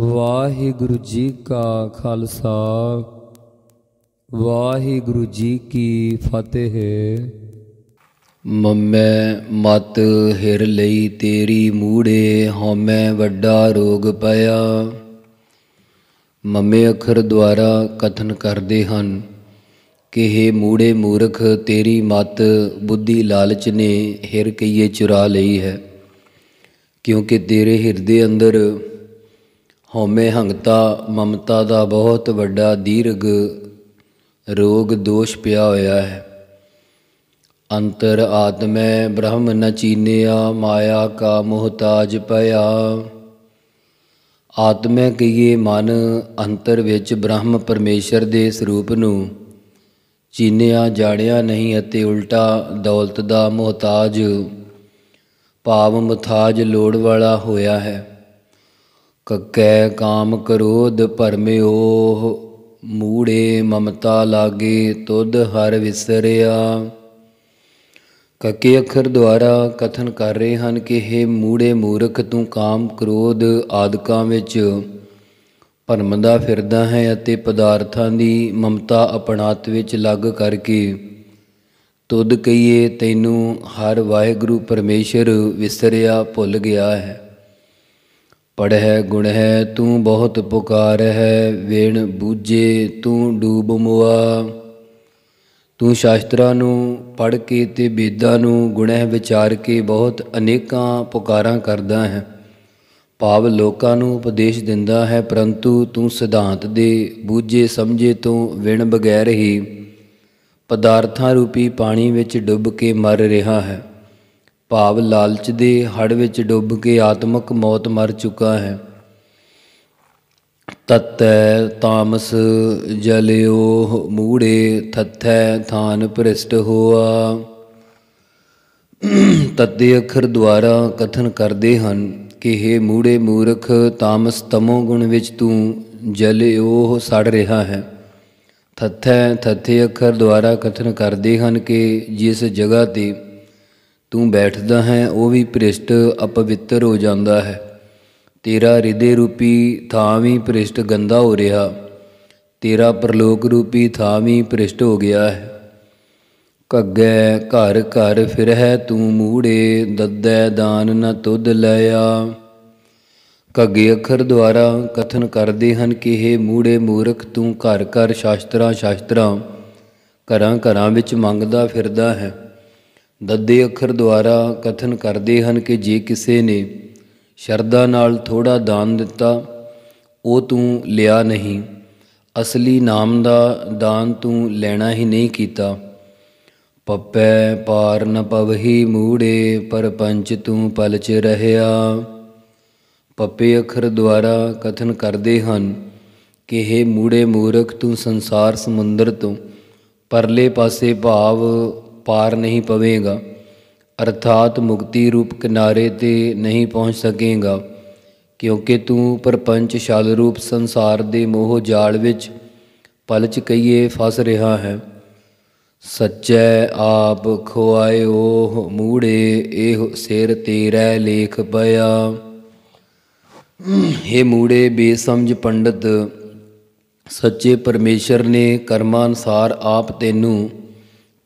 ਵਾਹਿਗੁਰੂ ਜੀ ਕਾ ਖਾਲਸਾ ਵਾਹਿਗੁਰੂ ਜੀ ਕੀ ਫਤਿਹ ਮੰਮੈ ਮਤ ਹਿਰ ਲਈ ਤੇਰੀ ਮੂੜੇ ਹਉਮੈ ਵੱਡਾ ਰੋਗ ਪਿਆ ਮੰਮੇ ਅਖਰ ਦੁਆਰਾ ਕਥਨ ਕਰਦੇ ਹਨ ਕਿ हे ਮੂੜੇ ਮੂਰਖ ਤੇਰੀ ਮਤ ਬੁੱਧੀ ਲਾਲਚ ਨੇ ਹਿਰ ਕਈਏ ਚੁਰਾ ਲਈ ਹੈ ਕਿਉਂਕਿ ਤੇਰੇ ਹਿਰਦੇ ਅੰਦਰ ਹਉਮੈ ਹੰਗਤਾ ਮਮਤਾ ਦਾ ਬਹੁਤ ਵੱਡਾ ਦੀਰਘ ਰੋਗ ਦੋਸ਼ ਪਿਆ ਹੋਇਆ ਹੈ ਅੰਤਰ ਆਤਮੈ ਬ੍ਰਹਮ ਨ ਚੀਨਿਆ ਮਾਇਆ ਕਾ ਮੋਹਤਾਜ ਪਿਆ ਆਤਮੈ ਕੀਏ ਮਨ ਅੰਤਰ ਵਿੱਚ ਬ੍ਰਹਮ ਪਰਮੇਸ਼ਰ ਦੇ ਸਰੂਪ ਨੂੰ ਚੀਨਿਆ ਜਾਣਿਆ ਨਹੀਂ ਅਤੇ ਉਲਟਾ ਦੌਲਤ ਦਾ ਮੋਹਤਾਜ ਭਾਵ ਮੁਥਾਜ ਲੋੜ ਵਾਲਾ ਹੋਇਆ ਹੈ ਕੱਕੈ ਕਾਮ ਕਰੋਧ ਪਰਮਿਓ ਮੂੜੇ ਮਮਤਾ ਲਾਗੇ ਤੁਧ ਹਰ ਵਿਸਰਿਆ ਕੱਕੇ ਅਖਰ ਦੁਆਰਾ ਕਥਨ ਕਰ ਰਹੇ ਹਨ ਕਿ हे ਮੂੜੇ ਮੂਰਖ ਤੂੰ ਕਾਮ ਕਰੋਧ ਆਦਿਕਾਂ ਵਿੱਚ ਭਰਮ ਦਾ ਫਿਰਦਾ ਹੈ ਅਤੇ ਪਦਾਰਥਾਂ ਦੀ ਮਮਤਾ ਅਪਣਾਤ ਵਿੱਚ ਲੱਗ ਕਰਕੇ ਤੁਧ ਕਹੀਏ ਤੈਨੂੰ ਹਰ ਵਾਹਿਗੁਰੂ ਪਰਮੇਸ਼ਰ ਵਿਸਰਿਆ ਭੁੱਲ ਗਿਆ ਹੈ ਪੜਹਿ ਗੁਣ ਹੈ ਤੂੰ ਬਹੁਤ ਪੁਕਾਰ ਹੈ ਵੇਣ ਬੂਝੇ ਤੂੰ ਡੂਬ ਮੁਆ ਤੂੰ ਸ਼ਾਸਤਰਾਂ ਨੂੰ ਪੜ ਕੇ ਤੇ ਵੇਦਾਂ ਨੂੰ ਗੁਣਹਿ ਵਿਚਾਰ ਕੇ ਬਹੁਤ ਅਨੇਕਾਂ ਪੁਕਾਰਾਂ ਕਰਦਾ ਹੈ ਭਾਵ ਲੋਕਾਂ ਨੂੰ ਉਪਦੇਸ਼ ਦਿੰਦਾ ਹੈ ਪਰੰਤੂ ਤੂੰ ਸਿਧਾਂਤ ਦੇ ਬੂਝੇ ਸਮਝੇ ਤੋਂ ਵਿਣ ਬਗੈਰ ਹੀ ਪਦਾਰਥਾਂ ਰੂਪੀ ਪਾਣੀ ਵਿੱਚ ਡੁੱਬ ਕੇ ਮਰ ਰਿਹਾ ਹੈ ਭਾਵ ਲਾਲਚ ਦੇ ਹੜ ਵਿੱਚ ਡੁੱਬ ਕੇ ਆਤਮਿਕ ਮੌਤ ਮਰ ਚੁੱਕਾ ਹੈ ਤਤੈ ਤਾਮਸ ਜਲਿਓ ਮੂੜੇ ਥੱਥੈ ਥਾਨ ਪ੍ਰਿਸ਼ਟ ਹੋਆ ਤਦੇ ਅਖਰ ਦੁਆਰਾ ਕਥਨ ਕਰਦੇ ਹਨ ਕਿ हे ਮੂੜੇ ਮੂਰਖ ਤਾਮਸ ਤਮੋ ਗੁਣ ਵਿੱਚ ਤੂੰ ਜਲਿਓ ਸੜ ਰਿਹਾ ਹੈ ਥੱਥੈ ਥੱਥੇ ਅਖਰ ਦੁਆਰਾ ਕਥਨ ਕਰਦੇ ਹਨ ਕਿ ਜਿਸ ਜਗ੍ਹਾ ਤੇ ਤੂੰ ਬੈਠਦਾ ਹੈ ਉਹ ਵੀ ਪ੍ਰਿਸ਼ਟ ਅਪਵਿੱਤਰ ਹੋ ਜਾਂਦਾ ਹੈ ਤੇਰਾ ਹਿਰਦੇ ਰੂਪੀ ਥਾਂ ਵੀ ਪ੍ਰਿਸ਼ਟ ਗੰਦਾ ਹੋ ਰਿਹਾ ਤੇਰਾ ਪ੍ਰਲੋਕ ਰੂਪੀ ਥਾਂ ਵੀ ਪ੍ਰਿਸ਼ਟ ਹੋ ਗਿਆ ਹੈ ਕੱਗੇ ਘਰ ਘਰ ਫਿਰਹਿ ਤੂੰ ਮੂੜੇ ਦੱਦੇ ਦਾਨ ਨ ਤੁਧ ਲਿਆ ਘੱਗੇ ਅੱਖਰ ਦੁਆਰਾ ਕਥਨ ਕਰਦੇ ਹਨ ਕਿ ਇਹ ਮੂੜੇ ਮੂਰਖ ਤੂੰ ਘਰ ਘਰ ਸ਼ਾਸਤਰਾ ਸ਼ਾਸਤਰਾ ਘਰਾਂ ਘਰਾਂ ਵਿੱਚ ਮੰਗਦਾ ਫਿਰਦਾ ਹੈ ਦੱਦੇ ਅੱਖਰ ਦੁਆਰਾ ਕਥਨ ਕਰਦੇ ਹਨ ਕਿ ਜੇ ਕਿਸੇ ਨੇ ਸ਼ਰਧਾ ਨਾਲ ਥੋੜਾ ਦਾਨ ਦਿੱਤਾ ਉਹ ਤੂੰ ਲਿਆ ਨਹੀਂ ਅਸਲੀ ਨਾਮ ਦਾ ਦਾਨ ਤੂੰ ਲੈਣਾ ਹੀ ਨਹੀਂ ਕੀਤਾ ਪੱਪੈ ਪਾਰ ਨ ਪਵਹੀ ਮੂੜੇ ਪਰਪੰਚ ਤੂੰ ਪਲਚ ਰਹਿਆ ਪੱਪੇ ਅੱਖਰ ਦੁਆਰਾ ਕਥਨ ਕਰਦੇ ਹਨ ਕਿ हे ਮੂੜੇ ਮੂਰਖ ਤੂੰ ਸੰਸਾਰ ਸਮੁੰਦਰ ਤੋਂ ਪਰਲੇ ਪਾਸੇ ਭਾਵ ਪਾਰ ਨਹੀਂ ਪਵੇਗਾ ਅਰਥਾਤ ਮੁਕਤੀ ਰੂਪ ਕਿਨਾਰੇ ਤੇ ਨਹੀਂ ਪਹੁੰਚ ਸਕੇਗਾ ਕਿਉਂਕਿ ਤੂੰ ਪਰਪੰਚ ਛਲ ਰੂਪ ਸੰਸਾਰ ਦੇ ਮੋਹ ਜਾਲ ਵਿੱਚ ਪਲਚ ਕਈਏ ਫਸ ਰਿਹਾ ਹੈ ਸੱਚੈ ਆਪ ਖੁਆਇਓ ਮੂੜੇ ਇਹ ਸਿਰ ਤੇਰੇ ਲੇਖ ਪਿਆ ਏ ਮੂੜੇ ਬੇਸਮਝ ਪੰਡਤ ਸੱਚੇ ਪਰਮੇਸ਼ਰ ਨੇ ਕਰਮਾਂ ਅਨਸਾਰ ਆਪ ਤੈਨੂੰ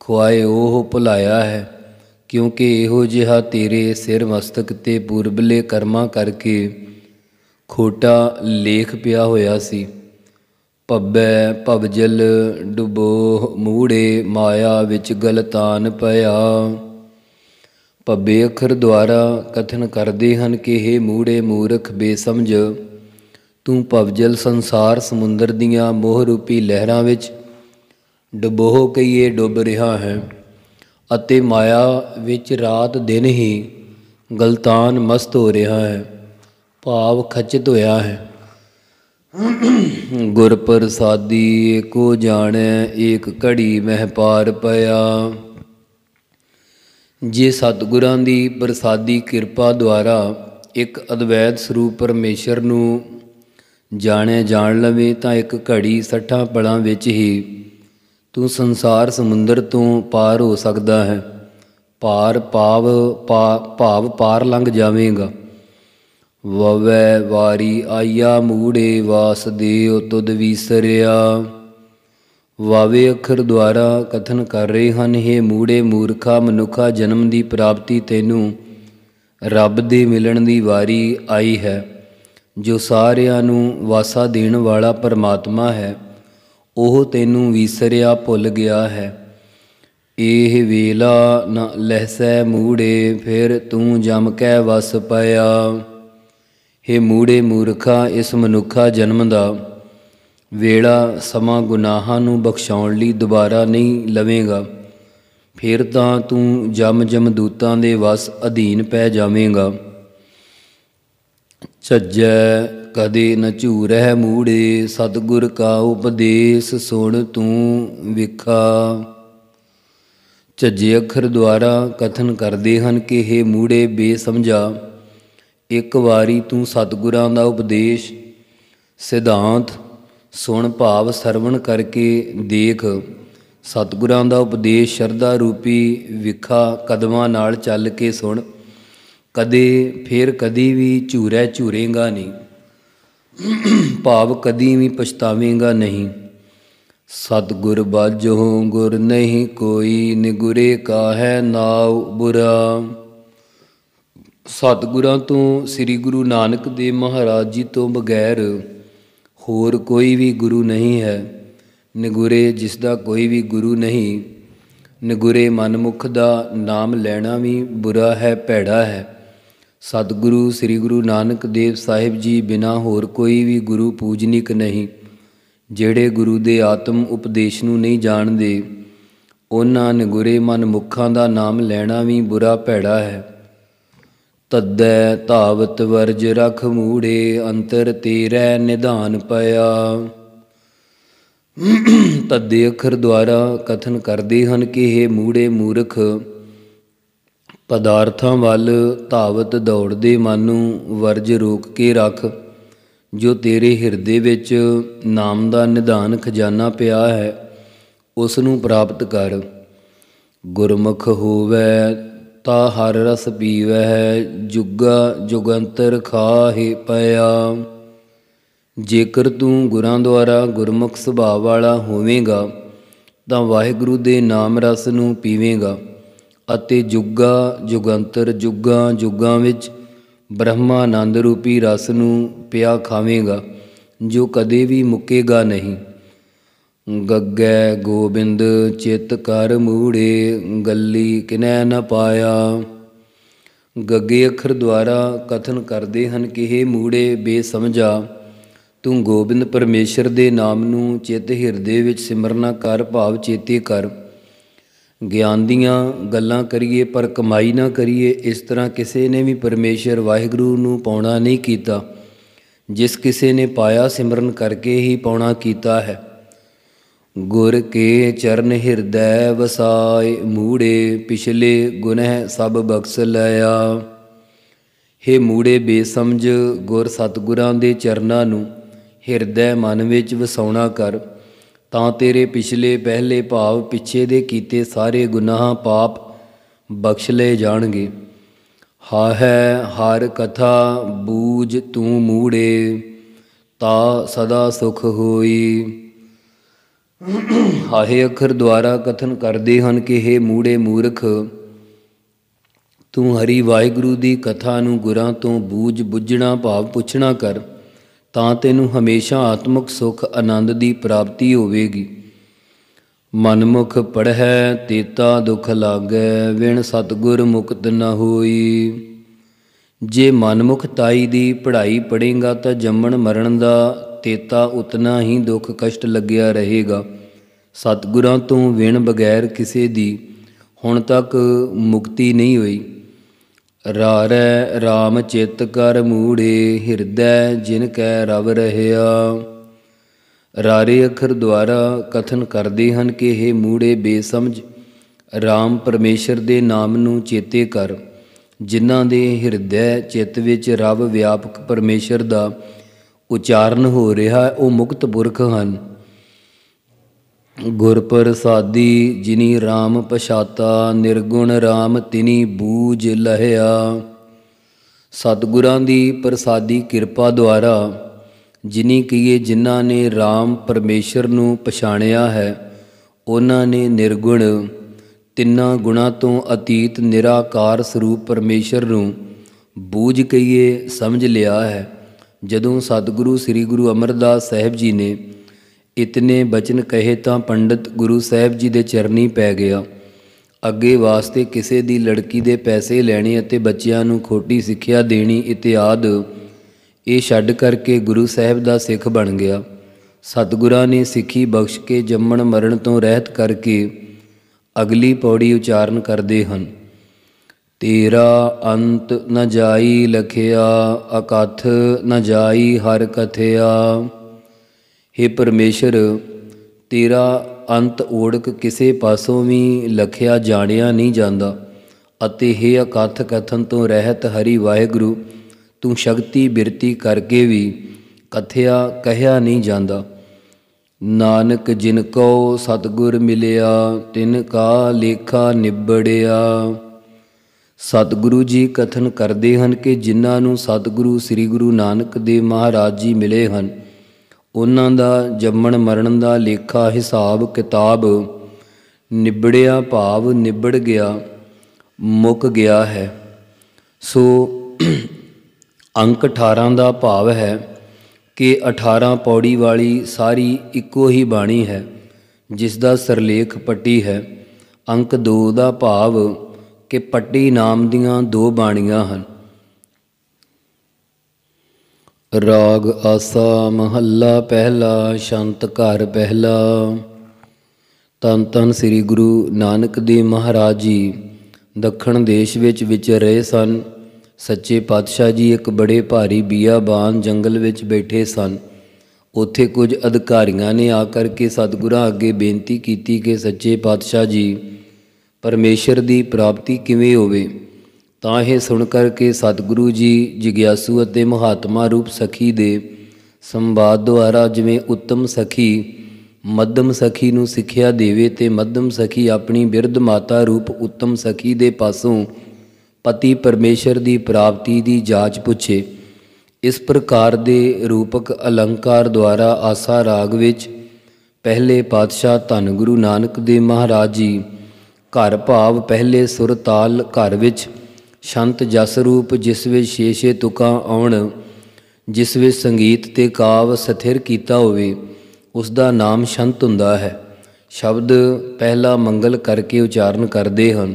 ਖੁਆਏ ਉਹ ਭੁਲਾਇਆ ਹੈ ਕਿਉਂਕਿ ਇਹੋ ਜਿਹਾ ਤੇਰੇ ਸਿਰ ਮਸਤਕ ਤੇ ਪੂਰਬਲੇ ਕਰਮਾਂ ਕਰਕੇ ਖੋਟਾ ਲੇਖ ਪਿਆ ਹੋਇਆ ਸੀ ਪੱਬੈ ਪਵਜਲ ਡੁਬੋ ਮੂੜੇ ਮਾਇਆ ਵਿੱਚ ਗਲਤਾਨ ਪਿਆ ਪੱਬੇ ਅਖਰ ਦੁਆਰਾ ਕਥਨ ਕਰਦੇ ਹਨ ਕਿ हे ਮੂੜੇ ਮੂਰਖ ਬੇਸਮਝ ਤੂੰ ਪਵਜਲ ਸੰਸਾਰ ਸਮੁੰਦਰ ਦੀਆਂ ਮੋਹ ਰੂਪੀ ਲਹਿਰਾਂ ਵਿੱਚ ਡਬੋ ਕਈਏ ਡੁੱਬ ਰਿਹਾ ਹੈ ਅਤੇ ਮਾਇਆ ਵਿੱਚ ਰਾਤ ਦਿਨ ਹੀ ਗਲਤਾਨ ਮਸਤ ਹੋ ਰਿਹਾ ਹੈ ਭਾਵ ਖਚਿਤ ਹੋਇਆ ਹੈ ਗੁਰ ਪ੍ਰਸਾਦੀ ਏਕੋ ਜਾਣੈ ਏਕ ਘੜੀ ਮਹਿ ਪਾਰ ਪਿਆ ਜੇ ਸਤਿਗੁਰਾਂ ਦੀ ਪ੍ਰਸਾਦੀ ਕਿਰਪਾ ਦੁਆਰਾ ਇੱਕ ਅਦਵੈਤ ਸਰੂਪ ਪਰਮੇਸ਼ਰ ਨੂੰ ਜਾਣੇ ਜਾਣ ਲਵੇ ਤਾਂ ਇੱਕ ਘੜੀ ਸੱਠਾਂ ਪਲਾਂ ਵਿੱਚ ਹੀ ਤੂੰ ਸੰਸਾਰ ਸਮੁੰਦਰ ਤੋਂ ਪਾਰ ਹੋ ਸਕਦਾ ਹੈ ਪਾਰ ਪਾਵ ਭਾਵ ਪਾਰ ਲੰਘ ਜਾਵੇਂਗਾ ਵਵੈ ਵਾਰੀ ਆਇਆ ਮੂੜੇ ਵਾਸ ਦੇ ਤੁਦ ਵੀਸਰਿਆ ਵਾਵੇ ਅਖਰ ਦੁਆਰਾ ਕਥਨ ਕਰ ਰਹੇ ਹਨ ਏ ਮੂੜੇ ਮੂਰਖਾ ਮਨੁੱਖਾ ਜਨਮ ਦੀ ਪ੍ਰਾਪਤੀ ਤੈਨੂੰ ਰੱਬ ਦੇ ਮਿਲਣ ਦੀ ਵਾਰੀ ਆਈ ਹੈ ਜੋ ਸਾਰਿਆਂ ਨੂੰ ਵਾਸਾ ਦੇਣ ਵਾਲਾ ਪਰਮਾਤਮਾ ਹੈ ਉਹ ਤੈਨੂੰ ਵਿਸਰਿਆ ਭੁੱਲ ਗਿਆ ਹੈ ਇਹ ਵੇਲਾ ਨ ਲਹਿਸੈ ਮੂੜੇ ਫਿਰ ਤੂੰ ਜਮ ਕੈ ਵਸ ਪਿਆ ਹੇ ਮੂੜੇ ਮੂਰਖਾ ਇਸ ਮਨੁੱਖਾ ਜਨਮ ਦਾ ਵੇਲਾ ਸਮਾਂ ਗੁਨਾਹਾਂ ਨੂੰ ਬਖਸ਼ਾਉਣ ਲਈ ਦੁਬਾਰਾ ਨਹੀਂ ਲਵੇਂਗਾ ਫਿਰ ਤਾਂ ਤੂੰ ਜਮ ਜਮ ਦੂਤਾਂ ਦੇ ਵਸ ਅਧੀਨ ਪੈ ਜਾਵੇਂਗਾ ਛੱਜੈ ਕਦੇ ਨ ਝੂਰਹਿ ਮੂੜੇ ਸਤਿਗੁਰ ਕਾ ਉਪਦੇਸ਼ ਸੁਣ ਤੂੰ ਵਿਖਾ ਝੱਜੇ ਅੱਖਰ ਦੁਆਰਾ ਕਥਨ ਕਰਦੇ ਹਨ ਕਿ हे ਮੂੜੇ ਬੇਸਮਝਾ ਇੱਕ ਵਾਰੀ ਤੂੰ ਸਤਿਗੁਰਾਂ ਦਾ ਉਪਦੇਸ਼ ਸਿਧਾਂਤ ਸੁਣ ਭਾਵ ਸਰਵਣ ਕਰਕੇ ਦੇਖ ਸਤਿਗੁਰਾਂ ਦਾ ਉਪਦੇਸ਼ ਸ਼ਰਧਾ ਰੂਪੀ ਵਿਖਾ ਕਦਮਾਂ ਨਾਲ ਚੱਲ ਕੇ ਸੁਣ ਕਦੇ ਫੇਰ ਕਦੀ ਵੀ ਝੂਰੇ ਝੂਰੇਗਾ ਨਹੀਂ ਭਾਵ ਕਦੀ ਵੀ ਪਛਤਾਵੇਂਗਾ ਨਹੀਂ ਸਤਗੁਰ ਬਾਝੋ ਗੁਰ ਨਹੀਂ ਕੋਈ ਨਿਗੁਰੇ ਕਾ ਹੈ ਨਾਉ ਬੁਰਾ ਸਤਗੁਰਾਂ ਤੋਂ ਸ੍ਰੀ ਗੁਰੂ ਨਾਨਕ ਦੇਵ ਮਹਾਰਾਜ ਜੀ ਤੋਂ ਬਗੈਰ ਹੋਰ ਕੋਈ ਵੀ ਗੁਰੂ ਨਹੀਂ ਹੈ ਨਿਗੁਰੇ ਜਿਸ ਦਾ ਕੋਈ ਵੀ ਗੁਰੂ ਨਹੀਂ ਨਿਗੁਰੇ ਮਨਮੁਖ ਦਾ ਨਾਮ ਲੈਣਾ ਵੀ ਬੁਰਾ ਹੈ ਭੈੜਾ ਹੈ ਸਤਿਗੁਰੂ ਸ੍ਰੀ ਗੁਰੂ ਨਾਨਕ ਦੇਵ ਸਾਹਿਬ ਜੀ ਬਿਨਾ ਹੋਰ ਕੋਈ ਵੀ ਗੁਰੂ ਪੂਜਨੀਕ ਨਹੀਂ ਜਿਹੜੇ ਗੁਰੂ ਦੇ ਆਤਮ ਉਪਦੇਸ਼ ਨੂੰ ਨਹੀਂ ਜਾਣਦੇ ਉਹਨਾਂ ਨੇ ਗੁਰੇ ਮਨ ਮੁਖਾਂ ਦਾ ਨਾਮ ਲੈਣਾ ਵੀ ਬੁਰਾ ਭੈੜਾ ਹੈ ਤਦੈ ਧਾਵਤ ਵਰਜ ਰਖ ਮੂੜੇ ਅੰਤਰ ਤੇਰੇ ਨਿਧਾਨ ਪਿਆ ਤਦੇ ਅਖਰ ਦੁਆਰਾ ਕਥਨ ਕਰਦੇ ਹਨ ਕਿ हे ਮੂੜੇ ਮੂਰਖ ਪਦਾਰਥਾਂ ਵੱਲ ਧਾਵਤ ਦੌੜਦੇ ਮਨ ਨੂੰ ਵਰਜ ਰੋਕ ਕੇ ਰੱਖ ਜੋ ਤੇਰੇ ਹਿਰਦੇ ਵਿੱਚ ਨਾਮ ਦਾ ਨਿਧਾਨ ਖਜ਼ਾਨਾ ਪਿਆ ਹੈ ਉਸ ਨੂੰ ਪ੍ਰਾਪਤ ਕਰ ਗੁਰਮੁਖ ਹੋਵੇ ਤਾ ਹਰ ਰਸ ਪੀਵੇ ਜੁਗਾ ਜੁਗੰਤਰ ਖਾਹੇ ਪਿਆ ਜੇਕਰ ਤੂੰ ਗੁਰਾਂ ਦੁਆਰਾ ਗੁਰਮੁਖ ਸੁਭਾਅ ਵਾਲਾ ਹੋਵੇਂਗਾ ਤਾਂ ਵਾਹਿਗੁਰੂ ਦੇ ਨਾਮ ਰਸ ਨੂੰ ਪੀਵੇਂਗਾ ਅਤੇ ਜੁਗਾ ਜੁਗੰਤਰ ਜੁਗਾ ਜੁਗਾਂ ਵਿੱਚ ਬ੍ਰਹਮਾਨੰਦ ਰੂਪੀ ਰਸ ਨੂੰ ਪਿਆ ਖਾਵੇਂਗਾ ਜੋ ਕਦੇ ਵੀ ਮੁੱਕੇਗਾ ਨਹੀਂ ਗੱਗੈ ਗੋਬਿੰਦ ਚਿਤ ਕਰ ਮੂੜੇ ਗੱਲੀ ਕਿਨੈ ਨ ਪਾਇਆ ਗੱਗੇ ਅੱਖਰ ਦੁਆਰਾ ਕਥਨ ਕਰਦੇ ਹਨ ਕਿ हे ਮੂੜੇ ਬੇਸਮਝਾ ਤੂੰ ਗੋਬਿੰਦ ਪਰਮੇਸ਼ਰ ਦੇ ਨਾਮ ਨੂੰ ਚਿਤ ਹਿਰਦੇ ਵਿੱਚ ਸਿਮਰਨਾ ਕਰ ਭਾਵ ਚੇਤੇ ਕਰ ਗਿਆਨ ਦੀਆਂ ਗੱਲਾਂ ਕਰੀਏ ਪਰ ਕਮਾਈ ਨਾ ਕਰੀਏ ਇਸ ਤਰ੍ਹਾਂ ਕਿਸੇ ਨੇ ਵੀ ਪਰਮੇਸ਼ਰ ਵਾਹਿਗੁਰੂ ਨੂੰ ਪਾਉਣਾ ਨਹੀਂ ਕੀਤਾ ਜਿਸ ਕਿਸੇ ਨੇ ਪਾਇਆ ਸਿਮਰਨ ਕਰਕੇ ਹੀ ਪਾਉਣਾ ਕੀਤਾ ਹੈ ਗੁਰ ਕੇ ਚਰਨ ਹਿਰਦੈ ਵਸਾਏ ਮੂੜੇ ਪਿਛਲੇ ਗੁਨਹਿ ਸਭ ਬਖਸ ਲਿਆ ਹੇ ਮੂੜੇ ਬੇਸਮਝ ਗੁਰ ਸਤਗੁਰਾਂ ਦੇ ਚਰਨਾਂ ਨੂੰ ਹਿਰਦੈ ਮਨ ਵਿੱਚ ਵਸਾਉਣਾ ਕਰ ਤਾਂ ਤੇਰੇ ਪਿਛਲੇ ਪਹਿਲੇ ਭਾਵ ਪਿੱਛੇ ਦੇ ਕੀਤੇ ਸਾਰੇ ਗੁਨਾਹ ਪਾਪ ਬਖਸ਼ ਲਏ ਜਾਣਗੇ ਹਾ ਹੈ ਹਰ ਕਥਾ ਬੂਝ ਤੂੰ ਮੂੜੇ ਤਾ ਸਦਾ ਸੁਖ ਹੋਈ ਹਾਹੇ ਅਖਰ ਦੁਆਰਾ ਕਥਨ ਕਰਦੇ ਹਨ ਕਿ हे ਮੂੜੇ ਮੂਰਖ ਤੂੰ ਹਰੀ ਵਾਹਿਗੁਰੂ ਦੀ ਕਥਾ ਨੂੰ ਗੁਰਾਂ ਤੋਂ ਬੂਝ ਬੁੱਝਣਾ ਭਾਵ ਪੁੱਛਣਾ ਕਰ ਤਾਂ ਤੈਨੂੰ ਹਮੇਸ਼ਾ ਆਤਮਿਕ ਸੁਖ ਆਨੰਦ ਦੀ ਪ੍ਰਾਪਤੀ ਹੋਵੇਗੀ ਮਨਮੁਖ ਪੜਹਿ ਤੇਤਾ ਦੁਖ ਲਾਗੈ ਵਿਣ ਸਤਗੁਰ ਮੁਕਤ ਨ ਹੋਈ ਜੇ ਮਨਮੁਖ ਤਾਈ ਦੀ ਪੜ੍ਹਾਈ ਪੜੇਗਾ ਤਾਂ ਜੰਮਣ ਮਰਨ ਦਾ ਤੇਤਾ ਉਤਨਾ ਹੀ ਦੁੱਖ ਕਸ਼ਟ ਲੱਗਿਆ ਰਹੇਗਾ ਸਤਗੁਰਾਂ ਤੋਂ ਵਿਣ ਬਗੈਰ ਕਿਸੇ ਦੀ ਹੁਣ ਤੱਕ ਮੁਕਤੀ ਨਹੀਂ ਹੋਈ ਰਾਰੈ RAM ਚਿਤ ਕਰ ਮੂੜੇ ਹਿਰਦੈ ਜਿਨ ਕੈ ਰਵ ਰਹਿਆ ਰਾਰੇ ਅਖਰ ਦੁਆਰਾ ਕਥਨ ਕਰਦੇ ਹਨ ਕਿ हे ਮੂੜੇ ਬੇਸਮਝ RAM ਪਰਮੇਸ਼ਰ ਦੇ ਨਾਮ ਨੂੰ ਚੇਤੇ ਕਰ ਜਿਨ੍ਹਾਂ ਦੇ ਹਿਰਦੈ ਚਿੱਤ ਵਿੱਚ ਰਵ ਵਿਆਪਕ ਪਰਮੇਸ਼ਰ ਦਾ ਉਚਾਰਨ ਹੋ ਰਿਹਾ ਉਹ ਮੁਕਤ ਬੁਰਖ ਹਨ ਗੁਰ ਪ੍ਰਸਾਦੀ ਜਿਨੀ RAM ਪਛਾਤਾ ਨਿਰਗੁਣ RAM ਤਿਨੀ ਬੂਝ ਲਹਿਆ ਸਤਗੁਰਾਂ ਦੀ ਪ੍ਰਸਾਦੀ ਕਿਰਪਾ ਦੁਆਰਾ ਜਿਨੀ ਕੀਏ ਜਿਨ੍ਹਾਂ ਨੇ RAM ਪਰਮੇਸ਼ਰ ਨੂੰ ਪਛਾਣਿਆ ਹੈ ਉਹਨਾਂ ਨੇ ਨਿਰਗੁਣ ਤਿੰਨਾਂ ਗੁਣਾ ਤੋਂ ਅਤੀਤ ਨਿਰਾਕਾਰ ਸਰੂਪ ਪਰਮੇਸ਼ਰ ਨੂੰ ਬੂਝ ਕਈਏ ਸਮਝ ਲਿਆ ਹੈ ਜਦੋਂ ਸਤਿਗੁਰੂ ਸ੍ਰੀ ਗੁਰੂ ਅਮਰਦਾਸ ਸਾਹਿਬ ਜੀ ਨੇ ਇਤਨੇ ਬਚਨ ਕਹੇ ਤਾਂ ਪੰਡਤ ਗੁਰੂ ਸਾਹਿਬ ਜੀ ਦੇ ਚਰਨੀ ਪੈ ਗਿਆ ਅੱਗੇ ਵਾਸਤੇ ਕਿਸੇ ਦੀ ਲੜਕੀ ਦੇ ਪੈਸੇ ਲੈਣੇ ਅਤੇ ਬੱਚਿਆਂ ਨੂੰ ਖੋਟੀ ਸਿੱਖਿਆ ਦੇਣੀ ਇਤਿਆਦ ਇਹ ਛੱਡ ਕਰਕੇ ਗੁਰੂ ਸਾਹਿਬ ਦਾ ਸਿੱਖ ਬਣ ਗਿਆ ਸਤਿਗੁਰਾਂ ਨੇ ਸਿੱਖੀ ਬਖਸ਼ ਕੇ ਜੰਮਣ ਮਰਨ ਤੋਂ ਰਹਿਤ ਕਰਕੇ ਅਗਲੀ ਪੌੜੀ ਉਚਾਰਨ ਕਰਦੇ ਹਨ ਤੇਰਾ ਅੰਤ ਨ ਜਾਈ ਲਖਿਆ ਅਕਥ ਨ ਜਾਈ ਹਰ ਕਥਿਆ हे ਪਰਮੇਸ਼ਰ ਤੇਰਾ ਅੰਤ ਓੜਕ ਕਿਸੇ ਪਾਸੋਂ ਵੀ ਲਖਿਆ ਜਾਣਿਆ ਨਹੀਂ ਜਾਂਦਾ ਅਤੇ हे ਅਕਥ ਕਥਨ ਤੋਂ ਰਹਿਤ ਹਰੀ ਵਾਹਿਗੁਰੂ ਤੂੰ ਸ਼ਕਤੀ ਬਿਰਤੀ ਕਰਕੇ ਵੀ ਕਥਿਆ ਕਹਿਆ ਨਹੀਂ ਜਾਂਦਾ ਨਾਨਕ ਜਿਨ ਕੋ ਸਤਗੁਰ ਮਿਲਿਆ ਤਿਨ ਕਾ ਲੇਖਾ ਨਿਬੜਿਆ ਸਤਿਗੁਰੂ ਜੀ ਕਥਨ ਕਰਦੇ ਹਨ ਕਿ ਜਿਨ੍ਹਾਂ ਨੂੰ ਸਤਿਗੁਰੂ ਸ੍ਰੀ ਗੁਰੂ ਨਾਨਕ ਦੇਵ ਮਹਾਰਾਜ ਜੀ ਮਿਲੇ ਹਨ ਉਹਨਾਂ ਦਾ ਜੰਮਣ ਮਰਨ ਦਾ ਲੇਖਾ ਹਿਸਾਬ ਕਿਤਾਬ ਨਿਬੜਿਆ ਭਾਵ ਨਿਬੜ ਗਿਆ ਮੁੱਕ ਗਿਆ ਹੈ ਸੋ ਅੰਕ 18 ਦਾ ਭਾਵ ਹੈ ਕਿ 18 ਪੌੜੀ ਵਾਲੀ ਸਾਰੀ ਇੱਕੋ ਹੀ ਬਾਣੀ ਹੈ ਜਿਸ ਦਾ ਸਰਲੇਖ ਪੱਟੀ ਹੈ ਅੰਕ 2 ਦਾ ਭਾਵ ਕਿ ਪੱਟੀ ਨਾਮ ਦੀਆਂ ਦੋ ਬਾਣੀਆਂ ਹਨ ਰਾਗ ਆਸਾ ਮਹੱਲਾ ਪਹਿਲਾ ਸ਼ੰਤ ਘਰ ਪਹਿਲਾ ਤਨ ਤਨ ਸ੍ਰੀ ਗੁਰੂ ਨਾਨਕ ਦੇਵ ਮਹਾਰਾਜ ਜੀ ਦੱਖਣ ਦੇਸ਼ ਵਿੱਚ ਵਿਚ ਰਹੇ ਸਨ ਸੱਚੇ ਪਾਤਸ਼ਾਹ ਜੀ ਇੱਕ ਬੜੇ ਭਾਰੀ ਬੀਆਬਾਨ ਜੰਗਲ ਵਿੱਚ ਬੈਠੇ ਸਨ ਉੱਥੇ ਕੁਝ ਅਧਿਕਾਰੀਆਂ ਨੇ ਆ ਕਰਕੇ ਸਤਿਗੁਰਾਂ ਅੱਗੇ ਬੇਨਤੀ ਕੀਤੀ ਕਿ ਸੱਚੇ ਪਾਤਸ਼ਾਹ ਜੀ ਪਰਮੇਸ਼ਰ ਦੀ ਪ੍ਰਾਪਤੀ ਕਿਵੇਂ ਹੋਵੇ ਤਾਂ ਇਹ ਸੁਣ ਕਰਕੇ ਸਤਿਗੁਰੂ ਜੀ ਜਿਗਿਆਸੂ ਅਤੇ ਮਹਾਤਮਾ ਰੂਪ ਸਖੀ ਦੇ ਸੰਵਾਦ ਦੁਆਰਾ ਜਿਵੇਂ ਉੱਤਮ ਸਖੀ ਮੱਧਮ ਸਖੀ ਨੂੰ ਸਿੱਖਿਆ ਦੇਵੇ ਤੇ ਮੱਧਮ ਸਖੀ ਆਪਣੀ ਬਿਰਧ ਮਾਤਾ ਰੂਪ ਉੱਤਮ ਸਖੀ ਦੇ ਪਾਸੋਂ ਪਤੀ ਪਰਮੇਸ਼ਰ ਦੀ ਪ੍ਰਾਪਤੀ ਦੀ ਜਾਂਚ ਪੁੱਛੇ ਇਸ ਪ੍ਰਕਾਰ ਦੇ ਰੂਪਕ ਅਲੰਕਾਰ ਦੁਆਰਾ ਆਸਾ ਰਾਗ ਵਿੱਚ ਪਹਿਲੇ ਪਾਤਸ਼ਾਹ ਧੰਨ ਗੁਰੂ ਨਾਨਕ ਦੇ ਮਹਾਰਾਜ ਜੀ ਘਰ ਭਾਵ ਪਹਿਲੇ ਸੁਰ ਤਾਲ ਘਰ ਵਿੱਚ ਸ਼ੰਤ ਜਸ ਰੂਪ ਜਿਸ ਵਿੱਚ ਛੇ ਛੇ ਤੁਕਾਂ ਆਉਣ ਜਿਸ ਵਿੱਚ ਸੰਗੀਤ ਤੇ ਕਾਵ ਸਥਿਰ ਕੀਤਾ ਹੋਵੇ ਉਸ ਦਾ ਨਾਮ ਸ਼ੰਤ ਹੁੰਦਾ ਹੈ ਸ਼ਬਦ ਪਹਿਲਾ ਮੰਗਲ ਕਰਕੇ ਉਚਾਰਨ ਕਰਦੇ ਹਨ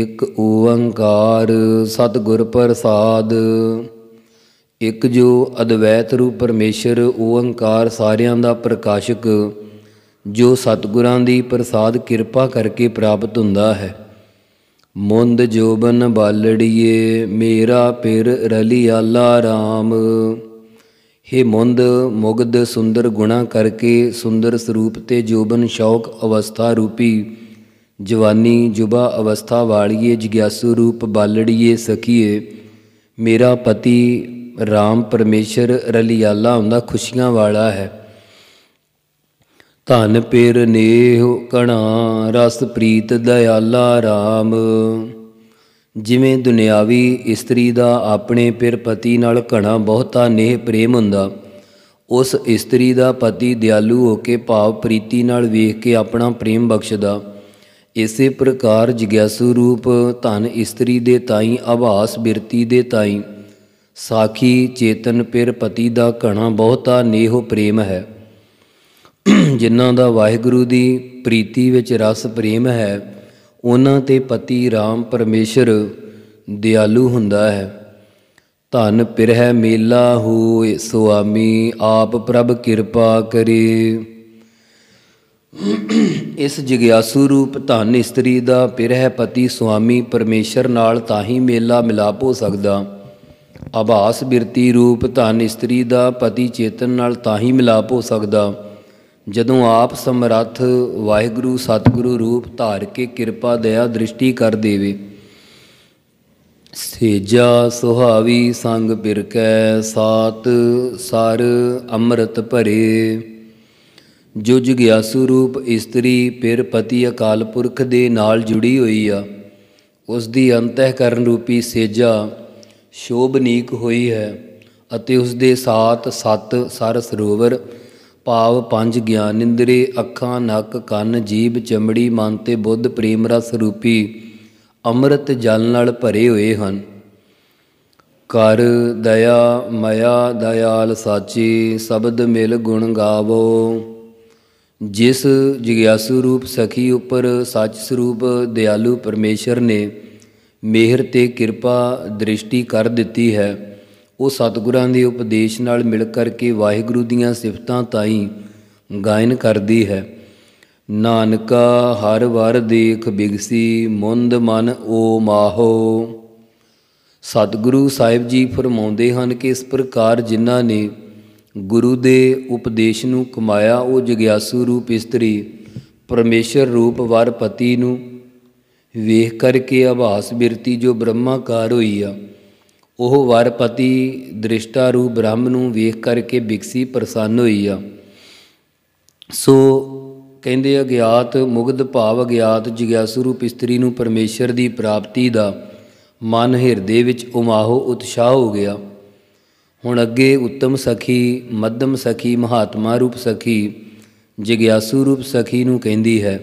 ਇੱਕ ਓੰਕਾਰ ਸਤਿਗੁਰ ਪ੍ਰਸਾਦ ਇੱਕ ਜੋ ਅਦਵੈਤ ਰੂਪ ਪਰਮੇਸ਼ਰ ਓੰਕਾਰ ਸਾਰਿਆਂ ਦਾ ਪ੍ਰਕਾਸ਼ਕ ਜੋ ਸਤਿਗੁਰਾਂ ਦੀ ਪ੍ਰਸਾਦ ਕਿਰਪਾ ਕਰਕੇ ਪ੍ਰਾਪਤ ਹੁੰਦਾ ਹੈ ਮੁੰਦ ਜੋਬਨ ਬਾਲੜੀਏ ਮੇਰਾ ਪਿਰ ਰਲੀ ਆਲਾ RAM ਹੇ ਮੁੰਦ ਮੁਗਦ ਸੁੰਦਰ ਗੁਣਾ ਕਰਕੇ ਸੁੰਦਰ ਸਰੂਪ ਤੇ ਜੋਬਨ ਸ਼ੌਕ ਅਵਸਥਾ ਰੂਪੀ ਜਵਾਨੀ ਜੁਬਾ ਅਵਸਥਾ ਵਾਲੀਏ ਜਿਗਿਆਸੂ ਰੂਪ ਬਾਲੜੀਏ ਸਖੀਏ ਮੇਰਾ ਪਤੀ RAM ਪਰਮੇਸ਼ਰ ਆਲਾ ਹੁੰਦਾ ਖੁਸ਼ੀਆਂ ਵਾਲਾ ਹੈ ਧਨ ਪੇਰ ਨੇਹ ਕਣਾ ਰਸ ਪ੍ਰੀਤ ਦਇਆਲਾ RAM ਜਿਵੇਂ ਦੁਨਿਆਵੀ ਇਸਤਰੀ ਦਾ ਆਪਣੇ ਪਿਰ ਪਤੀ ਨਾਲ ਕਣਾ ਬਹੁਤਾ ਨੇਹ ਪ੍ਰੇਮ ਹੁੰਦਾ ਉਸ ਇਸਤਰੀ ਦਾ ਪਤੀ ਦਿਆਲੂ ਹੋ ਕੇ ਭਾਵ ਪ੍ਰੀਤੀ ਨਾਲ ਵੇਖ ਕੇ ਆਪਣਾ ਪ੍ਰੇਮ ਬਖਸ਼ਦਾ ਇਸੇ ਪ੍ਰਕਾਰ ਜਿਗਿਆਸੂ ਰੂਪ ਧਨ ਇਸਤਰੀ ਦੇ ਤਾਈ ਆਭਾਸ ਬਿਰਤੀ ਦੇ ਤਾਈ ਸਾਖੀ ਚੇਤਨ ਪਿਰ ਪਤੀ ਦਾ ਕਣਾ ਬਹੁਤਾ ਨੇਹ ਪ੍ਰੇਮ ਹੈ ਜਿਨ੍ਹਾਂ ਦਾ ਵਾਹਿਗੁਰੂ ਦੀ ਪ੍ਰੀਤੀ ਵਿੱਚ ਰਸ ਪ੍ਰੇਮ ਹੈ ਉਹਨਾਂ ਤੇ ਪਤੀ RAM ਪਰਮੇਸ਼ਰ ਦਿਆਲੂ ਹੁੰਦਾ ਹੈ ਧਨ ਪਿਰਹਿ ਮੇਲਾ ਹੋਇ ਸੁਆਮੀ ਆਪ ਪ੍ਰਭ ਕਿਰਪਾ ਕਰੇ ਇਸ ਜਿਗਿਆਸੂ ਰੂਪ ਧਨ ਇਸਤਰੀ ਦਾ ਪਿਰਹਿ ਪਤੀ ਸੁਆਮੀ ਪਰਮੇਸ਼ਰ ਨਾਲ ਤਾਂ ਹੀ ਮੇਲਾ ਮਿਲਾਪ ਹੋ ਸਕਦਾ ਆਭਾਸ ਬਿਰਤੀ ਰੂਪ ਧਨ ਇਸਤਰੀ ਦਾ ਪਤੀ ਚੇਤਨ ਨਾਲ ਤਾਂ ਹੀ ਮਿਲਾਪ ਹੋ ਸਕਦਾ ਜਦੋਂ ਆਪ ਸਮਰੱਥ ਵਾਹਿਗੁਰੂ ਸਤਿਗੁਰੂ ਰੂਪ ਧਾਰ ਕੇ ਕਿਰਪਾ ਦਇਆ ਦ੍ਰਿਸ਼ਟੀ ਕਰ ਦੇਵੇ ਸੇਜਾ ਸੁਹਾਵੀ ਸੰਗ ਬਿਰਕੈ ਸਾਤ ਸਰ ਅੰਮ੍ਰਿਤ ਭਰੇ ਜੋ ਜਗਿਆਸੂ ਰੂਪ ਇਸਤਰੀ ਪਿਰ ਪਤੀ ਅਕਾਲ ਪੁਰਖ ਦੇ ਨਾਲ ਜੁੜੀ ਹੋਈ ਆ ਉਸ ਦੀ ਅੰਤਹਿਕਰਨ ਰੂਪੀ ਸੇਜਾ ਸ਼ੋਭਨੀਕ ਹੋਈ ਹੈ ਅਤੇ ਉਸ ਦੇ ਸਾਤ ਸਤ ਸਰ ਸਰੋਵਰ ਭਾਵ ਪੰਜ ਗਿਆਨ ਇੰਦਰੀ ਅੱਖਾਂ ਨੱਕ ਕੰਨ ਜੀਭ ਚਮੜੀ ਮਨ ਤੇ ਬੁੱਧ ਪ੍ਰੇਮ ਰਸ ਰੂਪੀ ਅੰਮ੍ਰਿਤ ਜਲ ਨਾਲ ਭਰੇ ਹੋਏ ਹਨ ਕਰ ਦਇਆ ਮਾਇਆ ਦਇਆਲ ਸਾਚੀ ਸ਼ਬਦ ਮਿਲ ਗੁਣ ਗਾਵੋ ਜਿਸ ਜਿਗਿਆਸੂ ਰੂਪ ਸਖੀ ਉਪਰ ਸੱਚ ਸਰੂਪ ਦਿਆਲੂ ਪਰਮੇਸ਼ਰ ਨੇ ਮਿਹਰ ਤੇ ਕਿਰਪਾ ਦ੍ਰਿਸ਼ਟੀ ਕਰ ਦਿੱਤੀ ਹੈ ਉਹ ਸਤਿਗੁਰਾਂ ਦੇ ਉਪਦੇਸ਼ ਨਾਲ ਮਿਲ ਕਰਕੇ ਵਾਹਿਗੁਰੂ ਦੀਆਂ ਸਿਫਤਾਂ ਤਾਈ ਗਾਇਨ ਕਰਦੀ ਹੈ ਨਾਨਕਾ ਹਰ ਵਾਰ ਦੇਖ ਬਿਗਸੀ ਮੁੰਦ ਮਨ ਓ ਮਾਹੋ ਸਤਿਗੁਰੂ ਸਾਹਿਬ ਜੀ ਫਰਮਾਉਂਦੇ ਹਨ ਕਿ ਇਸ ਪ੍ਰਕਾਰ ਜਿਨ੍ਹਾਂ ਨੇ ਗੁਰੂ ਦੇ ਉਪਦੇਸ਼ ਨੂੰ ਕਮਾਇਆ ਉਹ ਜਗਿਆਸੂ ਰੂਪ ਇਸਤਰੀ ਪਰਮੇਸ਼ਰ ਰੂਪ ਵਰ ਪਤੀ ਨੂੰ ਵੇਖ ਕਰਕੇ ਆਭਾਸ ਬਿਰਤੀ ਜੋ ਬ੍ਰਹਮਾਕਾਰ ਹੋਈ ਆ ਉਹ ਵਰਪਤੀ ਦ੍ਰਿਸ਼ਟਾ ਰੂਪ ਬ੍ਰਹਮ ਨੂੰ ਵੇਖ ਕਰਕੇ ਬਿਕਸੀ ਪ੍ਰਸੰਨ ਹੋਈ ਆ ਸੋ ਕਹਿੰਦੇ ਅਗਿਆਤ ਮੁਗਧ ਭਾਵ ਅਗਿਆਤ ਜਿਗਿਆਸੂ ਰੂਪ ਇਸਤਰੀ ਨੂੰ ਪਰਮੇਸ਼ਰ ਦੀ ਪ੍ਰਾਪਤੀ ਦਾ ਮਨ ਹਿਰਦੇ ਵਿੱਚ ਉਮਾਹੋ ਉਤਸ਼ਾਹ ਹੋ ਗਿਆ ਹੁਣ ਅੱਗੇ ਉੱਤਮ ਸਖੀ ਮੱਧਮ ਸਖੀ ਮਹਾਤਮਾ ਰੂਪ ਸਖੀ ਜਿਗਿਆਸੂ ਰੂਪ ਸਖੀ ਨੂੰ ਕਹਿੰਦੀ ਹੈ